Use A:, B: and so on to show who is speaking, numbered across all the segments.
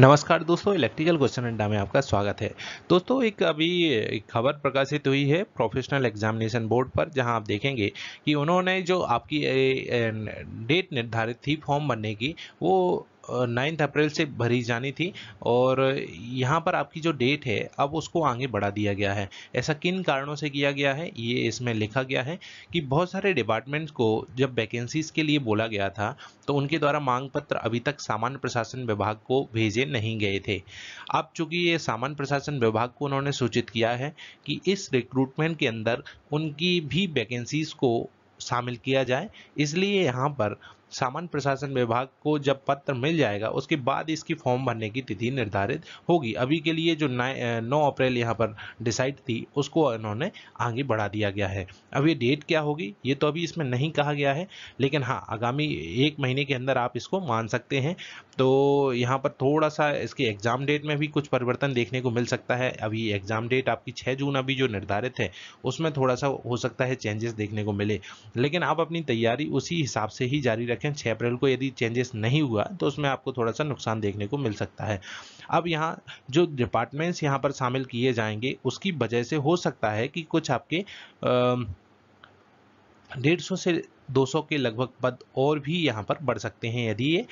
A: नमस्कार दोस्तों electrical question अड्डा में आपका स्वागत है दोस्तों एक अभी खबर प्रकाशित हुई है प्रोफेशनल एग्जामिनेशन बोर्ड पर जहां आप देखेंगे कि उन्होंने जो आपकी डेट निर्धारित थी फॉर्म भरने की वो नाइन्थ अप्रैल से भरी जानी थी और यहाँ पर आपकी जो डेट है अब उसको आगे बढ़ा दिया गया है ऐसा किन कारणों से किया गया है ये इसमें लिखा गया है कि बहुत सारे डिपार्टमेंट्स को जब वैकेंसीज के लिए बोला गया था तो उनके द्वारा मांग पत्र अभी तक सामान्य प्रशासन विभाग को भेजे नहीं गए थे अब चूंकि ये सामान्य प्रशासन विभाग को उन्होंने सूचित किया है कि इस रिक्रूटमेंट के अंदर उनकी भी वैकेंसीज को शामिल किया जाए इसलिए यहाँ पर सामान्य प्रशासन विभाग को जब पत्र मिल जाएगा उसके बाद इसकी फॉर्म भरने की तिथि निर्धारित होगी अभी के लिए जो नौ अप्रैल यहाँ पर डिसाइड थी उसको इन्होंने आगे बढ़ा दिया गया है अब ये डेट क्या होगी ये तो अभी इसमें नहीं कहा गया है लेकिन हाँ आगामी एक महीने के अंदर आप इसको मान सकते हैं तो यहाँ पर थोड़ा सा इसके एग्ज़ाम डेट में भी कुछ परिवर्तन देखने को मिल सकता है अभी एग्ज़ाम डेट आपकी छः जून अभी जो निर्धारित है उसमें थोड़ा सा हो सकता है चेंजेस देखने को मिले लेकिन आप अपनी तैयारी उसी हिसाब से ही जारी रखें रखें छः अप्रैल को यदि चेंजेस नहीं हुआ तो उसमें आपको थोड़ा सा नुकसान देखने को मिल सकता है अब यहाँ जो डिपार्टमेंट्स यहाँ पर शामिल किए जाएंगे उसकी वजह से हो सकता है कि कुछ आपके डेढ़ सौ से 200 के लगभग पद और भी यहाँ पर बढ़ सकते हैं यदि ये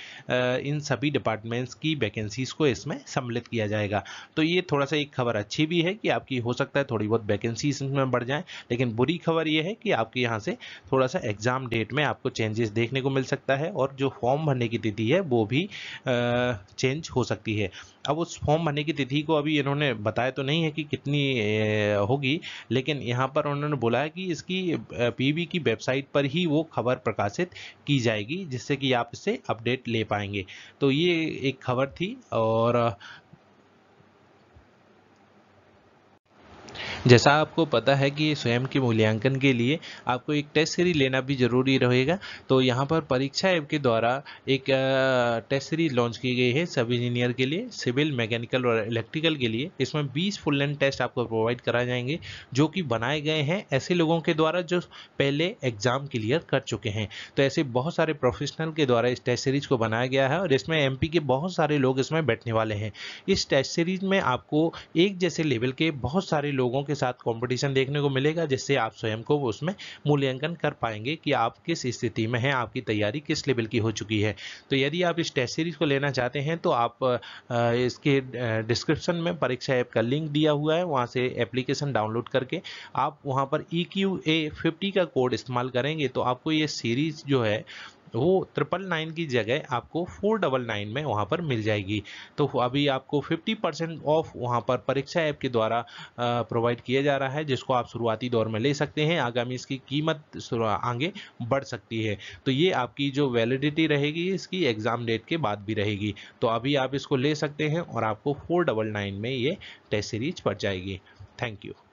A: इन सभी डिपार्टमेंट्स की वैकेंसीज़ को इसमें सम्मिलित किया जाएगा तो ये थोड़ा सा एक खबर अच्छी भी है कि आपकी हो सकता है थोड़ी बहुत वैकेंसीज इसमें बढ़ जाए लेकिन बुरी खबर ये है कि आपके यहाँ से थोड़ा सा एग्ज़ाम डेट में आपको चेंजेस देखने को मिल सकता है और जो फॉर्म भरने की तिथि है वो भी चेंज हो सकती है अब उस फॉर्म भरने की तिथि को अभी इन्होंने बताया तो नहीं है कि कितनी होगी लेकिन यहाँ पर उन्होंने बोला है कि इसकी पीवी की वेबसाइट पर ही वो खबर प्रकाशित की जाएगी जिससे कि आप इसे अपडेट ले पाएंगे तो ये एक खबर थी और जैसा आपको पता है कि स्वयं के मूल्यांकन के लिए आपको एक टेस्ट सीरीज लेना भी ज़रूरी रहेगा तो यहाँ पर परीक्षा ऐप के द्वारा एक टेस्ट सीरीज लॉन्च की गई है सब इंजीनियर के लिए सिविल मैकेनिकल और इलेक्ट्रिकल के लिए इसमें 20 फुल लेंथ टेस्ट आपको प्रोवाइड कराए जाएंगे जो कि बनाए गए हैं ऐसे लोगों के द्वारा जो पहले एग्ज़ाम क्लियर कर चुके हैं तो ऐसे बहुत सारे प्रोफेशनल के द्वारा इस टेस्ट सीरीज को बनाया गया है और इसमें एम के बहुत सारे लोग इसमें बैठने वाले हैं इस टेस्ट सीरीज में आपको एक जैसे लेवल के बहुत सारे लोगों के आपके साथ कंपटीशन देखने को मिलेगा जिससे आप स्वयं को उसमें मूल्यांकन कर पाएंगे कि आप किस स्थिति में हैं आपकी तैयारी किस लेवल की हो चुकी है तो यदि आप इस टेस्ट सीरीज़ को लेना चाहते हैं तो आप इसके डिस्क्रिप्शन में परीक्षा ऐप का लिंक दिया हुआ है वहाँ से एप्लीकेशन डाउनलोड करके आप वहाँ पर ई e का कोड इस्तेमाल करेंगे तो आपको ये सीरीज़ जो है वो ट्रिपल नाइन की जगह आपको फोर डबल नाइन में वहाँ पर मिल जाएगी तो अभी आपको फिफ्टी परसेंट ऑफ वहाँ पर परीक्षा ऐप के द्वारा प्रोवाइड किया जा रहा है जिसको आप शुरुआती दौर में ले सकते हैं आगामी इसकी कीमत आगे बढ़ सकती है तो ये आपकी जो वैलिडिटी रहेगी इसकी एग्ज़ाम डेट के बाद भी रहेगी तो अभी आप इसको ले सकते हैं और आपको फोर डबल नाइन में ये टेस्ट सीरीज पड़ जाएगी थैंक यू